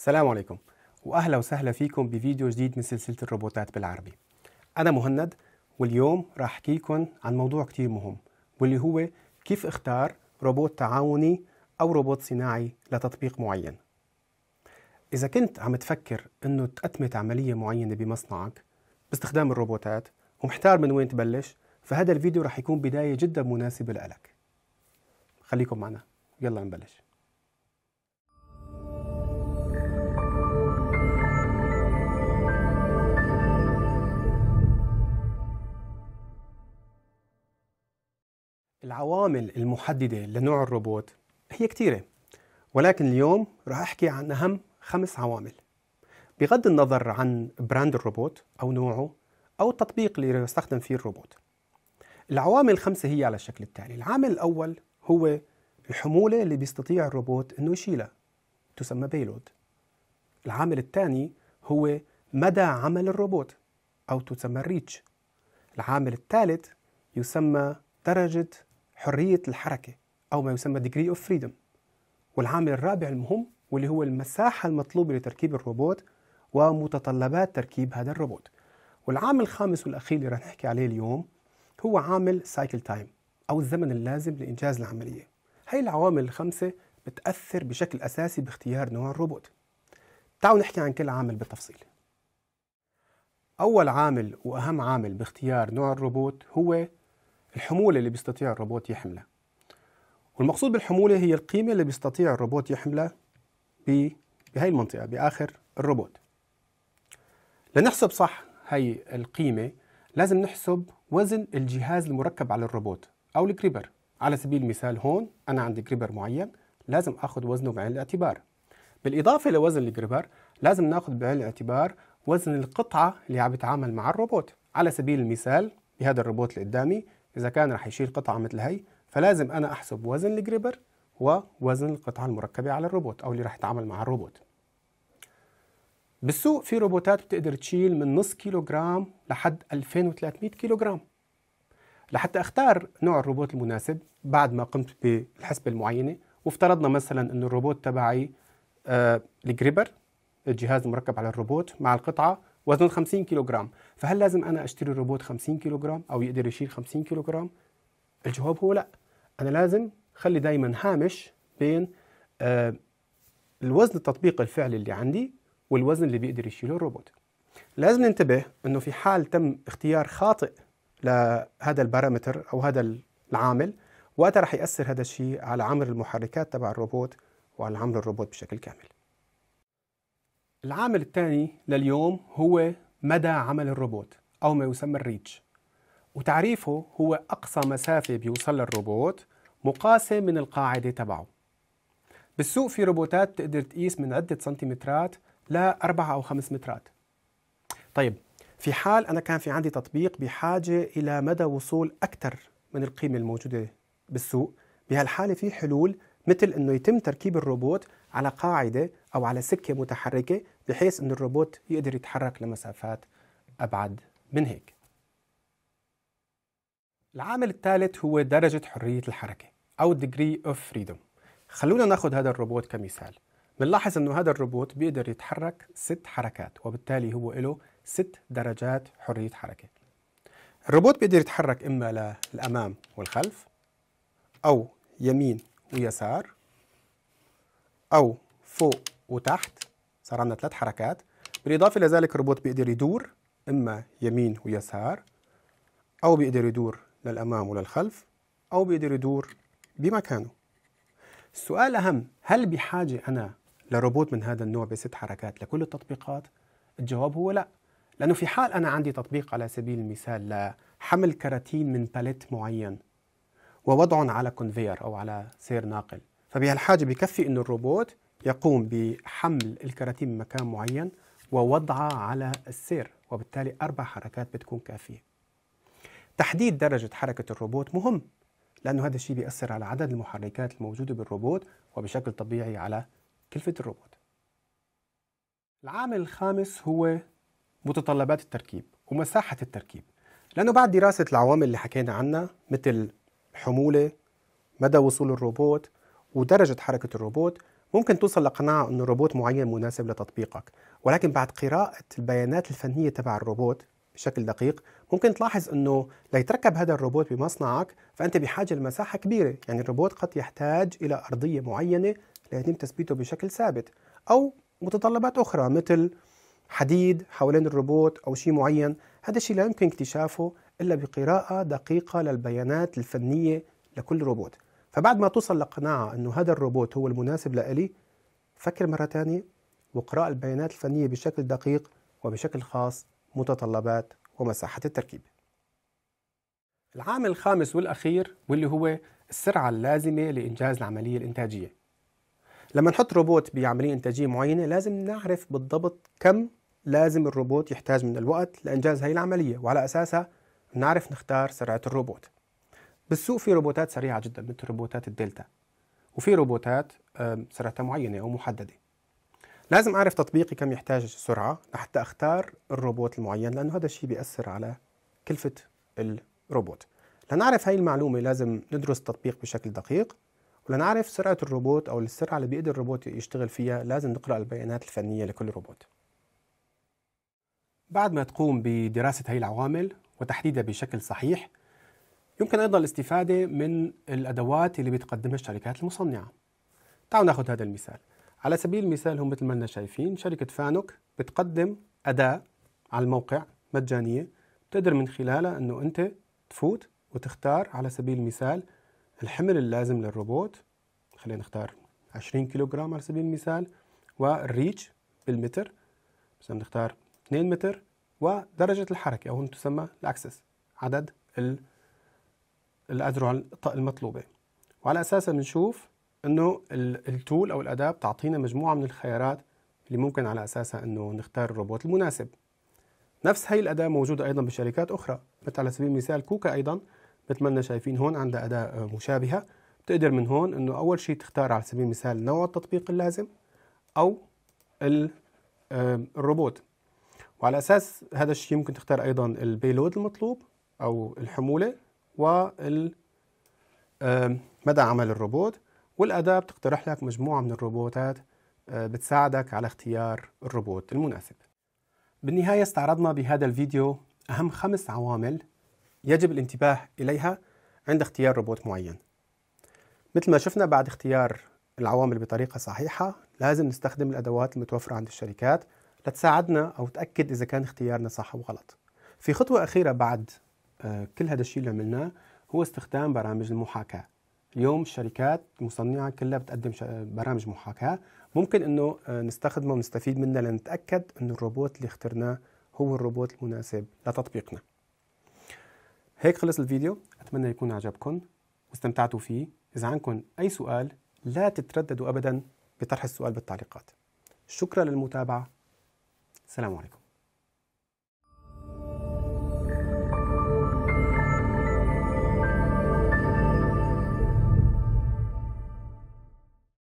السلام عليكم واهلا وسهلا فيكم بفيديو جديد من سلسله الروبوتات بالعربي انا مهند واليوم راح احكي لكم عن موضوع كتير مهم واللي هو كيف اختار روبوت تعاوني او روبوت صناعي لتطبيق معين اذا كنت عم تفكر انه تأتمت عمليه معينه بمصنعك باستخدام الروبوتات ومحتار من وين تبلش فهذا الفيديو راح يكون بدايه جدا مناسبه لك خليكم معنا يلا نبلش العوامل المحددة لنوع الروبوت هي كثيرة ولكن اليوم راح أحكي عن أهم خمس عوامل بغض النظر عن براند الروبوت أو نوعه أو التطبيق اللي يستخدم فيه الروبوت العوامل الخمسة هي على الشكل التالي العامل الأول هو الحمولة اللي بيستطيع الروبوت أنه يشيلها تسمى بيلود العامل الثاني هو مدى عمل الروبوت أو تسمى الريتش العامل الثالث يسمى درجة حرية الحركة أو ما يسمى degree of freedom والعامل الرابع المهم واللي هو المساحة المطلوبة لتركيب الروبوت ومتطلبات تركيب هذا الروبوت والعامل الخامس والأخير اللي رح نحكي عليه اليوم هو عامل سايكل تايم أو الزمن اللازم لإنجاز العملية هاي العوامل الخمسة بتأثر بشكل أساسي باختيار نوع الروبوت تعالوا نحكي عن كل عامل بالتفصيل أول عامل وأهم عامل باختيار نوع الروبوت هو الحمولة اللي بيستطيع الروبوت يحملها والمقصود بالحمولة هي القيمة اللي بيستطيع الروبوت يحملها بهي المنطقة بآخر الروبوت لنحسب صح هي القيمة لازم نحسب وزن الجهاز المركب على الروبوت أو الكريبر على سبيل المثال هون أنا عندي كريبر معين لازم أخذ وزنه بعين الاعتبار بالإضافة لوزن الكريبر لازم ناخذ بعين الاعتبار وزن القطعة اللي عم بتعامل مع الروبوت على سبيل المثال بهذا الروبوت اللي قدامي إذا كان رح يشيل قطعة مثل هي فلازم أنا أحسب وزن الجريبر ووزن القطعة المركبة على الروبوت أو اللي رح يتعامل مع الروبوت بالسوق في روبوتات بتقدر تشيل من نص كيلوغرام لحد 2300 كيلوغرام لحتى اختار نوع الروبوت المناسب بعد ما قمت بالحسبة المعينة وافترضنا مثلا انه الروبوت تبعي آه الجريبر الجهاز المركب على الروبوت مع القطعة وزنه 50 كيلوغرام فهل لازم انا اشتري روبوت 50 كيلوغرام او يقدر يشيل 50 كيلوغرام الجواب هو لا انا لازم خلي دايما هامش بين آه الوزن التطبيق الفعلي اللي عندي والوزن اللي بيقدر يشيله الروبوت لازم ننتبه انه في حال تم اختيار خاطئ لهذا البارامتر او هذا العامل وقتها رح ياثر هذا الشيء على عمر المحركات تبع الروبوت وعلى عمر الروبوت بشكل كامل العامل الثاني لليوم هو مدى عمل الروبوت أو ما يسمى الريتش وتعريفه هو أقصى مسافة بيوصل الروبوت مقاسة من القاعدة تبعه بالسوق في روبوتات تقدر تقيس من عدة سنتيمترات لأربعة أو خمس مترات طيب في حال أنا كان في عندي تطبيق بحاجة إلى مدى وصول أكثر من القيمة الموجودة بالسوق بهالحالة في حلول مثل انه يتم تركيب الروبوت على قاعده او على سكه متحركه بحيث انه الروبوت يقدر يتحرك لمسافات ابعد من هيك. العامل الثالث هو درجه حريه الحركه او degree of freedom. خلونا ناخذ هذا الروبوت كمثال. بنلاحظ انه هذا الروبوت بيقدر يتحرك ست حركات وبالتالي هو له ست درجات حريه حركه. الروبوت بيقدر يتحرك اما للامام والخلف او يمين ويسار أو فوق وتحت صار عندنا ثلاث حركات بالإضافة إلى ذلك الروبوت بيقدر يدور إما يمين ويسار أو بيقدر يدور للأمام وللخلف أو بيقدر يدور بمكانه السؤال الأهم هل بحاجة أنا لروبوت من هذا النوع بست حركات لكل التطبيقات؟ الجواب هو لا لأنه في حال أنا عندي تطبيق على سبيل المثال لحمل كراتين من باليت معين ووضع على كونفير أو على سير ناقل فبهالحاجة بكفي انه الروبوت يقوم بحمل الكراتين من مكان معين ووضعها على السير وبالتالي أربع حركات بتكون كافية تحديد درجة حركة الروبوت مهم لأنه هذا الشيء بيأثر على عدد المحركات الموجودة بالروبوت وبشكل طبيعي على كلفة الروبوت العامل الخامس هو متطلبات التركيب ومساحة التركيب لأنه بعد دراسة العوامل اللي حكينا عنها مثل حمولة مدى وصول الروبوت ودرجة حركة الروبوت ممكن توصل لقناعة أن روبوت معين مناسب لتطبيقك ولكن بعد قراءة البيانات الفنية تبع الروبوت بشكل دقيق ممكن تلاحظ أنه ليتركب هذا الروبوت بمصنعك فأنت بحاجة لمساحة كبيرة يعني الروبوت قد يحتاج إلى أرضية معينة ليتم تثبيته بشكل ثابت أو متطلبات أخرى مثل حديد حوالين الروبوت أو شيء معين هذا الشيء لا يمكن اكتشافه إلا بقراءة دقيقة للبيانات الفنية لكل روبوت فبعد ما توصل لقناعة أنه هذا الروبوت هو المناسب لإلي فكر مرة ثانية وقراءة البيانات الفنية بشكل دقيق وبشكل خاص متطلبات ومساحة التركيب العامل الخامس والأخير واللي هو السرعة اللازمة لإنجاز العملية الإنتاجية لما نحط روبوت بعملية إنتاجية معينة لازم نعرف بالضبط كم لازم الروبوت يحتاج من الوقت لإنجاز هاي العملية وعلى أساسها نعرف نختار سرعة الروبوت بالسوق في روبوتات سريعة جدا مثل روبوتات الدلتا وفي روبوتات سرعتها معينة أو محددة لازم أعرف تطبيقي كم يحتاج سرعة لحتى أختار الروبوت المعين لأنه هذا الشيء بيأثر على كلفة الروبوت لنعرف هاي المعلومة لازم ندرس التطبيق بشكل دقيق ولنعرف سرعة الروبوت أو السرعة اللي بيقدر الروبوت يشتغل فيها لازم نقرأ البيانات الفنية لكل روبوت بعد ما تقوم بدراسة هاي العوامل وتحديدها بشكل صحيح يمكن أيضا الاستفادة من الأدوات اللي بتقدمها الشركات المصنعة تعالوا ناخذ هذا المثال على سبيل المثال هم مثل ما احنا شايفين شركة فانوك بتقدم أداة على الموقع مجانية بتقدر من خلالها أنه أنت تفوت وتختار على سبيل المثال الحمل اللازم للروبوت خلينا نختار 20 كيلوغرام على سبيل المثال والريتش بالمتر مثلا نختار 2 متر ودرجة الحركة أو تسمى الأكسس عدد الأذرع المطلوبة وعلى أساسها بنشوف أنه التول أو الأداة بتعطينا مجموعة من الخيارات اللي ممكن على أساسها أنه نختار الروبوت المناسب نفس هي الأداة موجودة أيضا بشركات أخرى مثل على سبيل المثال كوكا أيضا مثل ما شايفين هون عندها أداة آه، مشابهة بتقدر من هون أنه أول شيء تختار على سبيل المثال نوع التطبيق اللازم أو الروبوت وعلى اساس هذا الشيء ممكن تختار ايضا البيلود المطلوب او الحموله وال مدى عمل الروبوت والاداه بتقترح لك مجموعه من الروبوتات آه، بتساعدك على اختيار الروبوت المناسب بالنهايه استعرضنا بهذا الفيديو اهم خمس عوامل يجب الانتباه اليها عند اختيار روبوت معين مثل ما شفنا بعد اختيار العوامل بطريقه صحيحه لازم نستخدم الادوات المتوفره عند الشركات لتساعدنا أو تأكد إذا كان اختيارنا صح أو غلط في خطوة أخيرة بعد آه، كل هذا الشيء اللي عملناه هو استخدام برامج المحاكاة اليوم الشركات المصنعة كلها بتقدم آه، برامج محاكاة ممكن أنه آه، نستخدمه ونستفيد منه لنتأكد انه الروبوت اللي اخترناه هو الروبوت المناسب لتطبيقنا هيك خلص الفيديو أتمنى يكون عجبكم واستمتعتوا فيه إذا عندكم أي سؤال لا تترددوا أبدا بطرح السؤال بالتعليقات شكرا للمتابعة السلام عليكم